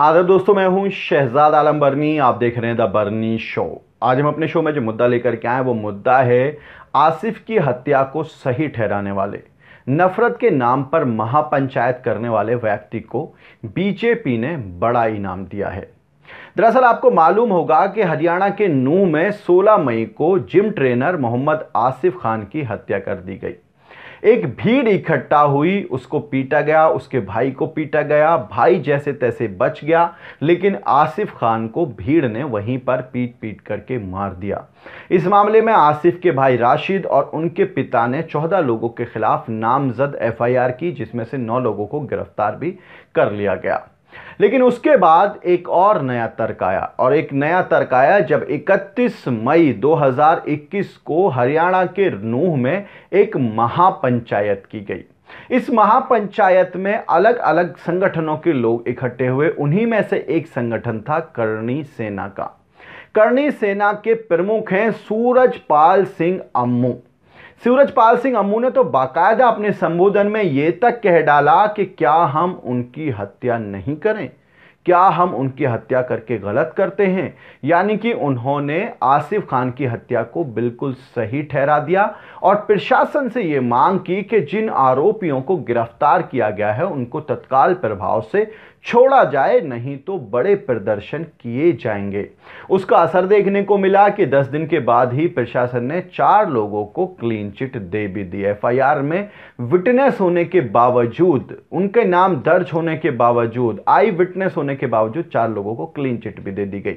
आदर दोस्तों मैं हूं शहजाद आलम बर्नी आप देख रहे हैं द बर्नी शो आज हम अपने शो में जो मुद्दा लेकर के आए वो मुद्दा है आसिफ की हत्या को सही ठहराने वाले नफरत के नाम पर महापंचायत करने वाले व्यक्ति को बीजेपी ने बड़ा इनाम दिया है दरअसल आपको मालूम होगा कि हरियाणा के नूह में 16 मई को जिम ट्रेनर मोहम्मद आसिफ खान की हत्या कर दी गई एक भीड़ इकट्ठा हुई उसको पीटा गया उसके भाई को पीटा गया भाई जैसे तैसे बच गया लेकिन आसिफ खान को भीड़ ने वहीं पर पीट पीट करके मार दिया इस मामले में आसिफ के भाई राशिद और उनके पिता ने चौदह लोगों के खिलाफ नामजद एफ की जिसमें से नौ लोगों को गिरफ्तार भी कर लिया गया लेकिन उसके बाद एक और नया तर्क आया और एक नया तर्क आया जब 31 मई 2021 को हरियाणा के नूह में एक महापंचायत की गई इस महापंचायत में अलग अलग संगठनों के लोग इकट्ठे हुए उन्हीं में से एक संगठन था करणी सेना का करणी सेना के प्रमुख हैं सूरजपाल सिंह अम्मू पाल सिंह अमू ने तो बाकायदा अपने संबोधन में ये तक कह डाला कि क्या हम उनकी हत्या नहीं करें क्या हम उनकी हत्या करके गलत करते हैं यानी कि उन्होंने आसिफ खान की हत्या को बिल्कुल सही ठहरा दिया और प्रशासन से ये मांग की कि जिन आरोपियों को गिरफ्तार किया गया है उनको तत्काल प्रभाव से छोड़ा जाए नहीं तो बड़े प्रदर्शन किए जाएंगे उसका असर देखने को मिला कि 10 दिन के बाद ही प्रशासन ने चार लोगों को क्लीन चिट दे भी दी एफआईआर में विटनेस होने के बावजूद उनके नाम दर्ज होने के बावजूद आई विटनेस होने होने के बावजूद चार लोगों को क्लीन चिट भी दे दी गई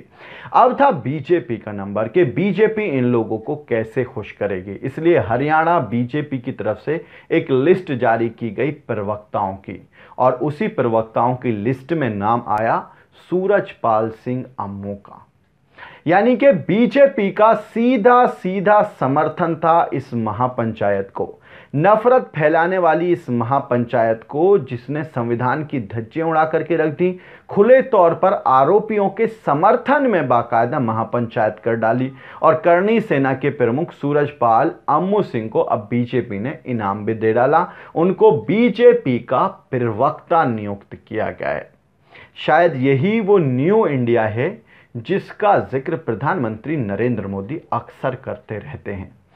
अब था बीजेपी का नंबर कि बीजेपी इन लोगों को कैसे खुश करेगी इसलिए हरियाणा बीजेपी की तरफ से एक लिस्ट जारी की गई प्रवक्ताओं की और उसी प्रवक्ताओं की लिस्ट में नाम आया सूरजपाल सिंह अम्मू का यानी कि बीजेपी का सीधा सीधा समर्थन था इस महापंचायत को नफरत फैलाने वाली इस महापंचायत को जिसने संविधान की धज्जियां उड़ा करके रख दी खुले तौर पर आरोपियों के समर्थन में बाकायदा महापंचायत कर डाली और करनी सेना के प्रमुख सूरज पाल अम्मू सिंह को अब बीजेपी ने इनाम भी दे डाला उनको बीजेपी का प्रवक्ता नियुक्त किया गया है शायद यही वो न्यू इंडिया है जिसका जिक्र प्रधानमंत्री नरेंद्र मोदी अक्सर करते रहते हैं